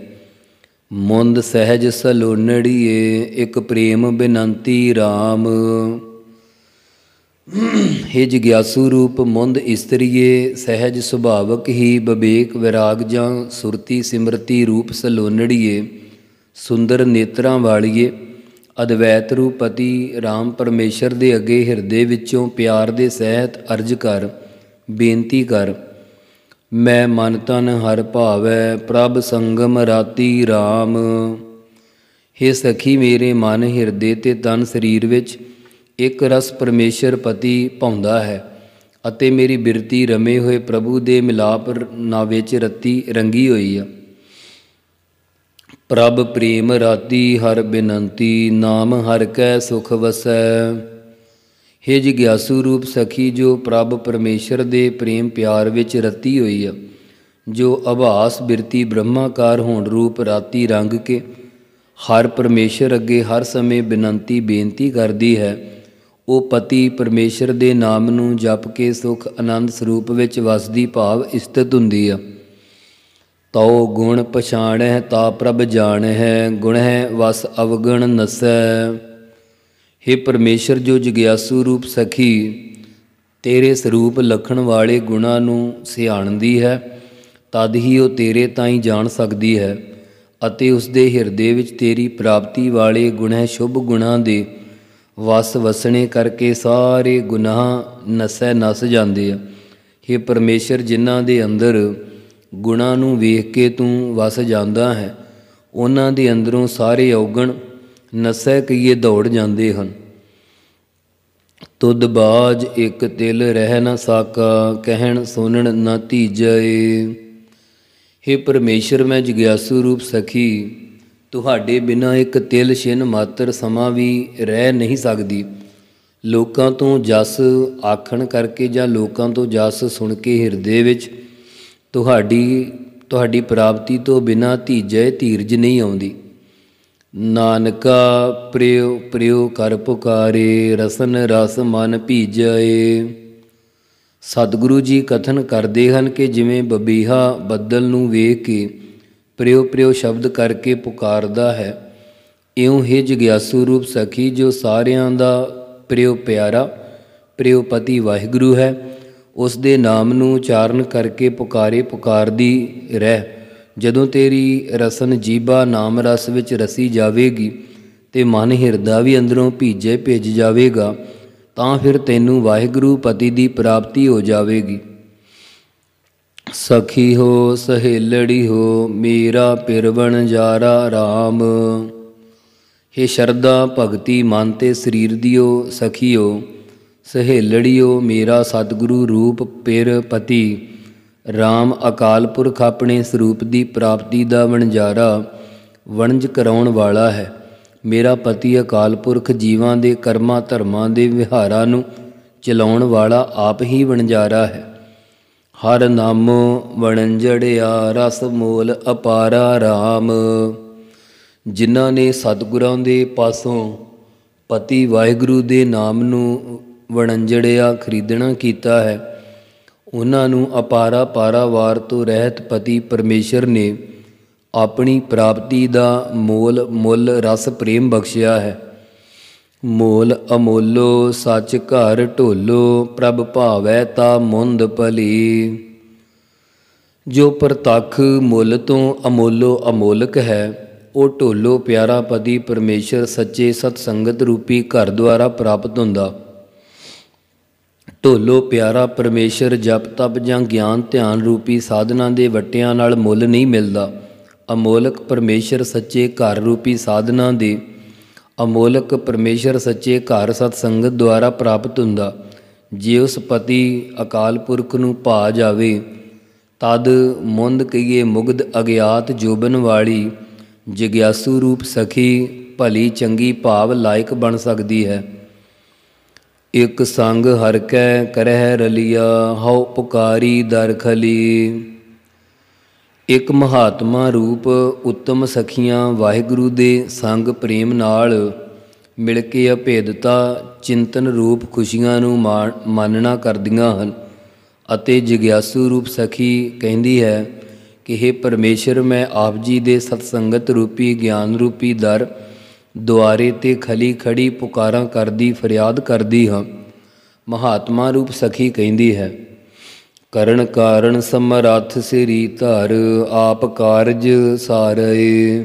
ਮੁੰਦ ਸਹਿਜ ਸਲੋਣੜੀਏ ਇੱਕ ਪ੍ਰੇਮ ਬਿਨੰਤੀ RAM ਹੇ ਜਿਗਿਆਸੂ ਰੂਪ ਮੁੰਦ ਇਸਤਰੀਏ ਸਹਿਜ ਸੁਭਾਵਕ ਹੀ ਬਵੇਕ ਵਿਰਾਗ ਜਾਂ ਸੁਰਤੀ ਸਿਮਰਤੀ ਰੂਪ ਸਲੋਨੜੀਏ ਸੁੰਦਰ ਨੇਤਰਾਂ ਵਾਲੀਏ ਅਦਵੈਤ ਰੂਪਤੀ RAM ਪਰਮੇਸ਼ਰ ਦੇ ਅੱਗੇ ਹਿਰਦੇ ਵਿੱਚੋਂ ਪਿਆਰ ਦੇ ਸਹਿਤ ਅਰਜ ਕਰ ਬੇਨਤੀ ਕਰ ਮੈਂ ਮਨ ਤਨ ਹਰ ਭਾਵੈ ਪ੍ਰਭ ਸੰਗਮ ਰਾਤੀ RAM ਹੇ ਸਖੀ ਮੇਰੇ ਮਨ ਹਿਰਦੇ ਤੇ ਤਨ ਸਰੀਰ ਵਿੱਚ ਇੱਕ ਰਸ ਪਰਮੇਸ਼ਰ ਪਤੀ ਪਾਉਂਦਾ ਹੈ ਅਤੇ ਮੇਰੀ ਬਿਰਤੀ ਰਮੇ ਹੋਏ ਪ੍ਰਭੂ ਦੇ ਮਿਲਾਪ ਨਾ ਵਿੱਚ ਰਤੀ ਰੰਗੀ ਹੋਈ ਆ ਪ੍ਰਭ ਪ੍ਰੇਮ ਰਾਤੀ ਹਰ ਬਿਨੰਤੀ ਨਾਮ ਹਰ ਕੈ ਸੁਖ ਵਸੈ ਹੇ ਜਿਗਿਆਸੂ ਰੂਪ ਸਖੀ ਜੋ ਪ੍ਰਭ ਪਰਮੇਸ਼ਰ ਦੇ ਪ੍ਰੇਮ ਪਿਆਰ ਵਿੱਚ ਰਤੀ ਹੋਈ ਆ ਜੋ ਅਭਾਸ ਬਿਰਤੀ ਬ੍ਰਹਮਾਕਾਰ ਹੋਣ ਰੂਪ ਰਾਤੀ ਰੰਗ ਕੇ ਹਰ ਪਰਮੇਸ਼ਰ ਅੱਗੇ ਹਰ ਸਮੇਂ ਬਿਨੰਤੀ ਬੇਨਤੀ ਕਰਦੀ ਹੈ ਉਹ ਪਤੀ ਪਰਮੇਸ਼ਰ ਦੇ ਨਾਮ ਨੂੰ ਜਪ ਕੇ ਸੁਖ ਆਨੰਦ ਸਰੂਪ ਵਿੱਚ ਵਸਦੀ ਭਾਵ ਇਸਤਤ ਹੁੰਦੀ ਆ ਤਉ ਗੁਣ ਪਛਾਣੈ ਤਾ ਪ੍ਰਭ ਜਾਣੈ ਗੁਣਹਿ ਵਸ ਅਵਗਣ ਨਸੈ हे ਪਰਮੇਸ਼ਰ ਜੋ ਜਗਿਆਸੂ ਰੂਪ ਸਖੀ ਤੇਰੇ ਸਰੂਪ ਲਖਣ ਵਾਲੇ ਗੁਣਾ ਨੂੰ ਸਿਆਣਦੀ ਹੈ ਤਦ ਹੀ ਉਹ ਤੇਰੇ ਤਾਈਂ ਜਾਣ ਸਕਦੀ ਹੈ ਅਤੇ ਉਸ ਦੇ ਹਿਰਦੇ ਵਿੱਚ ਤੇਰੀ ਪ੍ਰਾਪਤੀ ਵਾਲੇ ਗੁਣਹਿ ਸ਼ੁਭ ਗੁਣਾ ਦੇ ਵਸ ਵਸਣੇ ਕਰਕੇ ਸਾਰੇ ਗੁਨਾਹ ਨਸੈ ਨਸ ਜਾਂਦੇ ਆ हे ਪਰਮੇਸ਼ਰ ਜਿਨ੍ਹਾਂ ਦੇ ਅੰਦਰ ਗੁਨਾਹ ਨੂੰ ਵੇਖ ਕੇ ਤੂੰ ਵਸ ਜਾਂਦਾ ਹੈ ਉਹਨਾਂ ਦੇ ਅੰਦਰੋਂ ਸਾਰੇ ਔਗਣ ਨਸੈ ਕਈਏ ਦੌੜ ਜਾਂਦੇ ਹਨ ਤੁਦ ਬਾਜ ਇੱਕ ਤਿਲ ਰਹਿ ਨਾ ਸਾਕਾ ਕਹਿਣ ਸੁਣਨ ਨਾ ਧੀਜੈ हे ਪਰਮੇਸ਼ਰ ਮੈਂ ਜਗਿਆਸੂ ਰੂਪ ਸਖੀ ਤੁਹਾਡੇ ਬਿਨਾ ਇੱਕ ਤਿਲ ਛਿਨ ਮਾਤਰ ਸਮਾਂ ਵੀ ਰਹਿ ਨਹੀਂ ਸਕਦੀ ਲੋਕਾਂ ਤੋਂ ਜਸ ਆਖਣ ਕਰਕੇ ਜਾਂ ਲੋਕਾਂ ਤੋਂ ਜਸ ਸੁਣ ਕੇ ਹਿਰਦੇ ਵਿੱਚ ਤੁਹਾਡੀ ਤੁਹਾਡੀ ਪ੍ਰਾਪਤੀ ਤੋਂ ਬਿਨਾ ਧੀਜੇ ਧੀਰਜ ਨਹੀਂ ਆਉਂਦੀ ਨਾਨਕਾ ਪ੍ਰਿਉ ਪ੍ਰਿਉ ਕਰ ਪੁਕਾਰੇ ਰਸਨ ਰਸ ਮਨ ਭੀਜਏ ਸਤਿਗੁਰੂ ਜੀ ਕਥਨ ਕਰਦੇ ਹਨ ਕਿ ਜਿਵੇਂ ਬਬੀਹਾ ਬੱਦਲ ਨੂੰ ਵੇਖ ਕੇ ਪ੍ਰਿਉ ਪ੍ਰਿਉ ਸ਼ਬਦ ਕਰਕੇ ਪੁਕਾਰਦਾ ਹੈ ਇਉਂ ਹੀ ਜਗਿਆਸੂ ਰੂਪ ਸਖੀ ਜੋ ਸਾਰਿਆਂ ਦਾ ਪ੍ਰਿਉ ਪਿਆਰਾ ਪ੍ਰਿਉ ਪਤੀ ਵਾਹਿਗੁਰੂ ਹੈ ਉਸ ਦੇ ਨਾਮ ਨੂੰ ਉਚਾਰਨ ਕਰਕੇ ਪੁਕਾਰੇ ਪੁਕਾਰਦੀ ਰਹਿ ਜਦੋਂ ਤੇਰੀ ਰਸਨ ਜੀਬਾ ਨਾਮ ਰਸ ਵਿੱਚ ਰਸੀ ਜਾਵੇਗੀ ਤੇ ਮਨ ਹਿਰਦਾ ਵੀ ਅੰਦਰੋਂ ਭੀਜੇ ਭੇਜ ਜਾਵੇਗਾ ਤਾਂ ਫਿਰ ਤੈਨੂੰ ਵਾਹਿਗੁਰੂ ਪਤੀ ਦੀ ਪ੍ਰਾਪਤੀ ਹੋ ਜਾਵੇਗੀ ਸਖੀ ਹੋ ਸਹੇਲੜੀ ਹੋ ਮੇਰਾ ਪਿਰਵਣ ਜਾਰਾ RAM हे ਸ਼ਰਦਾ ਭਗਤੀ ਮਨ ਤੇ ਸਰੀਰ ਦਿਓ ਸਖੀਓ ਸਹੇਲੜੀਓ ਮੇਰਾ ਸਤਿਗੁਰੂ ਰੂਪ ਪਿਰ ਪਤੀ RAM ਅਕਾਲ ਪੁਰਖ ਆਪਣੇ ਸਰੂਪ ਦੀ ਪ੍ਰਾਪਤੀ ਦਾ ਵਣਜਾਰਾ ਵਣਜ ਕਰਾਉਣ ਵਾਲਾ ਹੈ ਮੇਰਾ ਪਤੀ ਅਕਾਲ ਪੁਰਖ ਜੀਵਾਂ ਦੇ ਕਰਮਾਂ ਧਰਮਾਂ ਦੇ ਵਿਹਾਰਾਂ ਨੂੰ ਚਲਾਉਣ ਵਾਲਾ ਆਪ ਹੀ ਵਣਜਾਰਾ ਹੈ ਹਰ ਨਾਮ ਵਣੰਜੜਿਆ ਰਸ ਮੂਲ ਅਪਾਰਾ RAM ਜਿਨ੍ਹਾਂ ਨੇ ਸਤਿਗੁਰਾਂ ਦੇ ਪਾਸੋਂ ਪਤੀ ਵਾਹਿਗੁਰੂ ਦੇ ਨਾਮ ਨੂੰ ਵਣੰਜੜਿਆ ਖਰੀਦਣਾ ਕੀਤਾ ਹੈ ਉਹਨਾਂ ਨੂੰ ਅਪਾਰਾ ਪਾਰਾਵਾਰ ਤੋਂ ਰਹਿਤ ਪਤੀ ਪਰਮੇਸ਼ਰ ਨੇ ਆਪਣੀ ਪ੍ਰਾਪਤੀ ਦਾ ਮੂਲ ਮੁੱਲ ਰਸ ਪ੍ਰੇਮ ਬਖਸ਼ਿਆ ਹੈ ਮੋਲ ਅਮੋਲੋ ਸੱਚ ਘਰ ਢੋਲੋ ਪ੍ਰਭ ਭਾਵੈ ਤਾ ਮੁੰਦ ਭਲੀ ਜੋ ਪ੍ਰਤੱਖ ਮੁੱਲ ਤੋਂ ਅਮੋਲੋ ਅਮੋਲਕ ਹੈ ਉਹ ਢੋਲੋ ਪਿਆਰਾ ਪਦੀ ਪਰਮੇਸ਼ਰ ਸੱਚੇ ਸਤ ਸੰਗਤ ਰੂਪੀ ਘਰ ਦੁਆਰਾ ਪ੍ਰਾਪਤ ਹੁੰਦਾ ਢੋਲੋ ਪਿਆਰਾ ਪਰਮੇਸ਼ਰ ਜਪ ਤਪ ਜਾਂ ਗਿਆਨ ਧਿਆਨ ਰੂਪੀ ਸਾਧਨਾ ਦੇ ਵਟਿਆਂ ਨਾਲ ਮੁੱਲ ਨਹੀਂ ਮਿਲਦਾ ਅਮੋਲਕ ਪਰਮੇਸ਼ਰ ਸੱਚੇ ਘਰ ਰੂਪੀ ਸਾਧਨਾ ਦੇ ਅਮੋਲਕ ਪਰਮੇਸ਼ਰ ਸੱਚੇ ਘਰ ਸਤ ਸੰਗਤ ਦੁਆਰਾ ਪ੍ਰਾਪਤ ਹੁੰਦਾ ਜੇ ਉਸ ਪਤੀ ਅਕਾਲ ਪੁਰਖ ਨੂੰ ਪਾ ਜਾਵੇ ਤਦ ਮੁੰਦ ਕਈਏ ਮੁਗਦ ਅਗਿਆਤ ਜੋਬਨ ਵਾਲੀ ਜਿਗਿਆਸੂ ਰੂਪ ਸਖੀ ਭਲੀ ਚੰਗੀ ਭਾਵ ਲਾਇਕ ਬਣ ਸਕਦੀ ਹੈ ਇੱਕ ਸੰਗ ਹਰ ਕੈ ਕਰਹਿ ਰਲਿਆ ਹਉ ਪੁਕਾਰੀ ਦਰ ਖਲੀ ਇੱਕ ਮਹਾਤਮਾ ਰੂਪ ਉੱਤਮ ਸਖੀਆਂ ਵਾਹਿਗੁਰੂ ਦੇ ਸੰਗ ਪ੍ਰੇਮ ਨਾਲ ਮਿਲ ਕੇ ਅਭੇਦਤਾ ਚਿੰਤਨ ਰੂਪ ਖੁਸ਼ੀਆਂ ਨੂੰ ਮਾਨਣਾ ਕਰਦੀਆਂ ਹਨ ਅਤੇ ਜਿਗਿਆਸੂ ਰੂਪ ਸਖੀ ਕਹਿੰਦੀ ਹੈ ਕਿ हे ਪਰਮੇਸ਼ਰ ਮੈਂ ਆਪ ਜੀ ਦੇ ਸਤਸੰਗਤ ਰੂਪੀ ਗਿਆਨ ਰੂਪੀ ਦਰ ਦੁਆਰੇ ਤੇ ਖਲੀ ਖੜੀ ਪੁਕਾਰਾਂ ਕਰਦੀ ਫਰਿਆਦ ਕਰਦੀ ਹਾਂ ਮਹਾਤਮਾ ਰੂਪ ਸਖੀ ਕਹਿੰਦੀ ਹੈ ਕਰਨ ਕਾਰਨ ਸਮਰੱਥ ਸ੍ਰੀ ਧਰ ਆਪ ਕਾਰਜ ਸਾਰੇ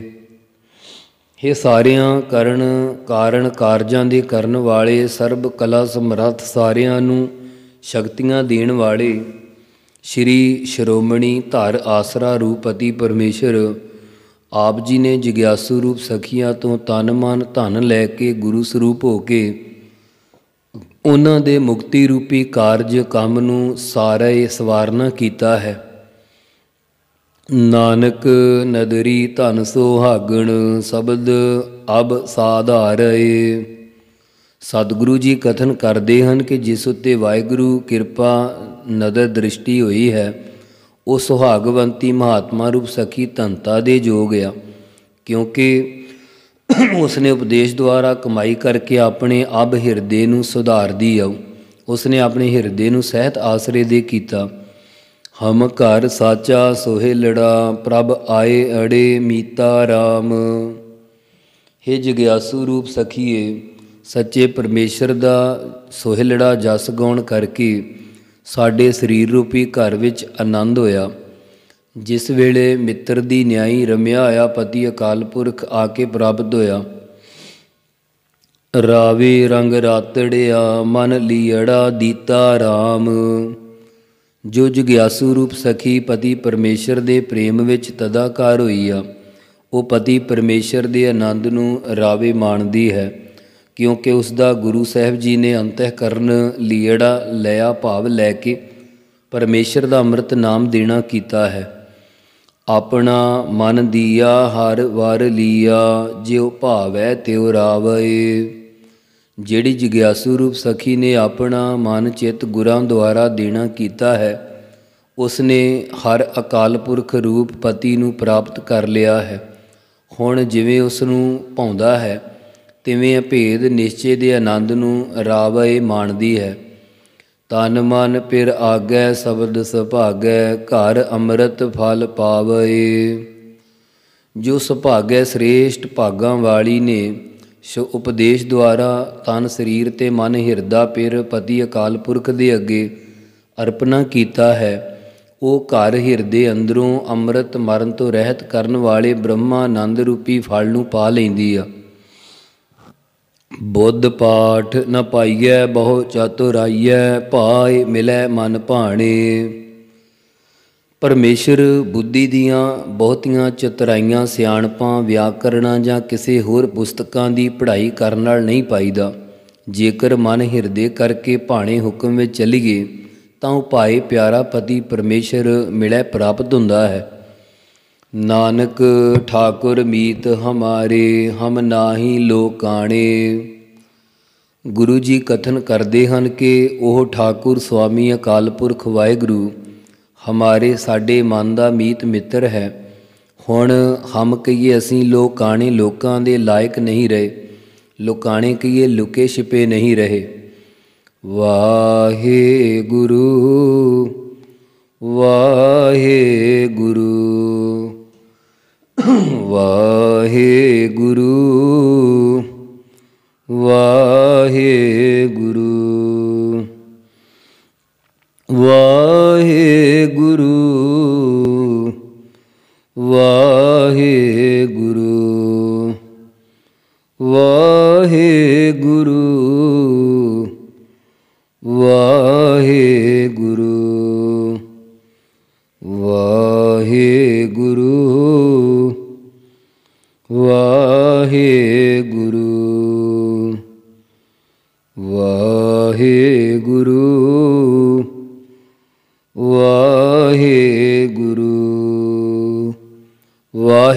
ਇਹ ਸਾਰਿਆਂ ਕਰਨ ਕਾਰਨ ਕਾਰਜਾਂ ਦੇ ਕਰਨ ਵਾਲੇ ਸਰਬ ਕਲਾ ਸਮਰੱਥ ਸਾਰਿਆਂ ਨੂੰ ਸ਼ਕਤੀਆਂ ਦੇਣ ਵਾਲੇ ਸ਼੍ਰੀ ਸ਼ਰੋਮਣੀ ਧਰ ਆਸਰਾ ਰੂਪਤੀ ਪਰਮੇਸ਼ਰ ਆਪ ਜੀ ਨੇ ਜਿਗਿਆਸੂ ਰੂਪ ਸਖੀਆਂ ਤੋਂ ਤਨ ਮਨ ਧਨ ਲੈ ਕੇ ਗੁਰੂ ਸਰੂਪ ਹੋ ਕੇ ਉਹਨਾਂ ਦੇ ਮੁਕਤੀ ਰੂਪੀ ਕਾਰਜ ਕੰਮ ਨੂੰ ਸਾਰੇ ਸਵਾਰਨਾ ਕੀਤਾ ਹੈ ਨਾਨਕ ਨਦਰੀ ਧਨ ਸੁਹਾਗਣ ਸ਼ਬਦ ਅਬ ਸਾਧਾਰੇ ਸਤਿਗੁਰੂ ਜੀ ਕਥਨ ਕਰਦੇ ਹਨ ਕਿ ਜਿਸ ਉੱਤੇ ਵਾਹਿਗੁਰੂ ਕਿਰਪਾ ਨਦਰ ਦ੍ਰਿਸ਼ਟੀ ਹੋਈ ਹੈ ਉਹ ਸੁਹਾਗਵੰਤੀ ਮਹਾਤਮਾ ਰੂਪ ਸਖੀ ਧੰਤਾ ਦੇ ਜੋਗ ਆ ਕਿਉਂਕਿ ਉਸਨੇ ਉਪਦੇਸ਼ ਦੁਆਰਾ ਕਮਾਈ ਕਰਕੇ ਆਪਣੇ ਅਬ ਹਿਰਦੇ ਨੂੰ ਸੁਧਾਰਦੀ ਆਉ ਉਸਨੇ ਆਪਣੇ ਹਿਰਦੇ ਨੂੰ ਸਹਿਤ ਆਸਰੇ ਦੇ ਕੀਤਾ ਹਮ ਘਰ ਸਾਚਾ ਸੋਹੇ ਲੜਾ ਪ੍ਰਭ ਆਏ ਅੜੇ ਮੀਤਾ RAM ਹੇ ਜਗਿਆਸੂ ਰੂਪ ਸਖੀਏ ਸੱਚੇ ਪਰਮੇਸ਼ਰ ਦਾ ਸੋਹੇ ਲੜਾ ਜਸ ਗਾਉਣ ਕਰਕੇ ਸਾਡੇ ਸਰੀਰ ਰੂਪੀ ਘਰ ਵਿੱਚ ਆਨੰਦ ਹੋਇਆ ਜਿਸ ਵੇਲੇ ਮਿੱਤਰ ਦੀ ਨਿਆਈ ਰਮਿਆ ਆਇਆ ਪਤੀ ਅਕਾਲ ਪੁਰਖ ਆ ਕੇ ਪ੍ਰਾਪਤ ਹੋਇਆ ਰਾਵੇ ਰੰਗ ਰਾਤੜਿਆ ਮਨ ਲੀੜਾ ਦੀਤਾ RAM ਜੋ ਜਗਿਆਸੂ ਰੂਪ ਸਖੀ ਪਤੀ ਪਰਮੇਸ਼ਰ ਦੇ ਪ੍ਰੇਮ ਵਿੱਚ ਤਦਾਕਾਰ ਹੋਈ ਆ ਉਹ ਪਤੀ ਪਰਮੇਸ਼ਰ ਦੇ ਆਨੰਦ ਨੂੰ ਰਾਵੇ ਮਾਣਦੀ ਹੈ ਕਿਉਂਕਿ ਉਸ ਦਾ ਗੁਰੂ ਸਾਹਿਬ ਜੀ ਨੇ ਅੰਤਹਿਕਰਨ ਲੀੜਾ ਲਿਆ ਭਾਵ ਲੈ ਕੇ ਪਰਮੇਸ਼ਰ ਦਾ ਅੰਮ੍ਰਿਤ ਨਾਮ ਦੇਣਾ ਕੀਤਾ ਹੈ ਆਪਣਾ ਮਨ ਦੀਆ ਹਰ ਵਾਰ ਲੀਆ ਜਿਉ ਭਾਵੈ ਤਿਉ ਰਾਵੈ ਜਿਹੜੀ ਜਿਗਿਆਸੂ ਰੂਪ ਸਖੀ ਨੇ ਆਪਣਾ ਮਨ ਚਿਤ ਗੁਰਾਂ ਦੁਆਰਾ ਦੇਣਾ ਕੀਤਾ ਹੈ ਉਸ ਨੇ ਹਰ ਅਕਾਲ ਪੁਰਖ ਰੂਪ ਪਤੀ ਨੂੰ ਪ੍ਰਾਪਤ ਕਰ ਲਿਆ ਹੈ ਹੁਣ ਜਿਵੇਂ ਉਸ ਨੂੰ ਪਾਉਂਦਾ ਹੈ ਤਿਵੇਂ ਅਭੇਦ ਨਿਸ਼ਚੇ ਦੇ ਆਨੰਦ ਨੂੰ ਰਾਵੈ ਮਾਣਦੀ ਹੈ ਤਨ ਮਨ ਪਿਰ ਆਗੈ ਸਬਦ ਸੁਭਾਗੈ ਘਰ ਅੰਮ੍ਰਿਤ ਫਲ ਪਾਵੈ ਜੋ ਸੁਭਾਗੈ ਸ੍ਰੇਸ਼ਟ ਭਾਗਾਂ ਵਾਲੀ ਨੇ ਸੋ ਉਪਦੇਸ਼ ਦੁਆਰਾ ਤਨ ਸਰੀਰ ਤੇ ਮਨ ਹਿਰਦਾ ਪਿਰ ਪਤੀ ਅਕਾਲ ਪੁਰਖ ਦੇ ਅੱਗੇ ਅਰਪਣਾ ਕੀਤਾ ਹੈ ਉਹ ਘਰ ਹਿਰਦੇ ਅੰਦਰੋਂ ਅੰਮ੍ਰਿਤ ਮਰਨ ਤੋਂ ਰਹਿਤ ਕਰਨ ਵਾਲੇ ਬ੍ਰਹਮਾ ਆਨੰਦ ਰੂਪੀ ਫਲ ਨੂੰ ਪਾ ਲੈਂਦੀ ਆ ਬੁੱਧ ਪਾਠ ਨ ਪਾਈਐ ਬਹੁ ਚਤੁਰਾਈਐ ਭਾਏ ਮਿਲੈ ਮਨ ਭਾਣੇ ਪਰਮੇਸ਼ਰ ਬੁੱਧੀ ਦੀਆਂ ਬਹੁਤੀਆਂ ਚਤੁਰਾਈਆਂ ਸਿਆਣਪਾਂ ਵਿਆਕਰਣਾਂ ਜਾਂ ਕਿਸੇ ਹੋਰ ਪੁਸਤਕਾਂ ਦੀ ਪੜ੍ਹਾਈ ਕਰਨ ਨਾਲ ਨਹੀਂ ਪਾਈਦਾ ਜੇਕਰ ਮਨ ਹਿਰਦੇ ਕਰਕੇ ਭਾਣੇ ਹੁਕਮ ਵਿੱਚ ਚਲੀਏ ਤਾਂ ਉਪਾਏ ਪਿਆਰਾ ਪਤੀ ਪਰਮੇਸ਼ਰ ਮਿਲੈ ਪ੍ਰਾਪਤ ਹੁੰਦਾ ਹੈ ਨਾਨਕ ਠਾਕੁਰ ਮੀਤ ਹਮਾਰੇ ਹਮ ਨਾਹੀ ਲੋਕਾਣੇ ਗੁਰੂ ਜੀ ਕਥਨ ਕਰਦੇ ਹਨ ਕਿ ਉਹ ਠਾਕੁਰ ਸੁਆਮੀ ਅਕਾਲ ਪੁਰਖ ਵਾਹਿਗੁਰੂ ਹਮਾਰੇ ਸਾਡੇ ਮਨ ਦਾ ਮੀਤ ਮਿੱਤਰ ਹੈ ਹੁਣ ਹਮ ਕਹੀਏ ਅਸੀਂ ਲੋਕਾਣੇ ਲੋਕਾਂ ਦੇ ਲਾਇਕ ਨਹੀਂ ਰਹੇ ਲੋਕਾਣੇ ਕਹੀਏ ਲੁਕੇ ਛਿਪੇ ਨਹੀਂ ਰਹੇ ਗੁਰੂ ਵਾਹੇ ਗੁਰੂ ਵਾਹਿਗੁਰੂ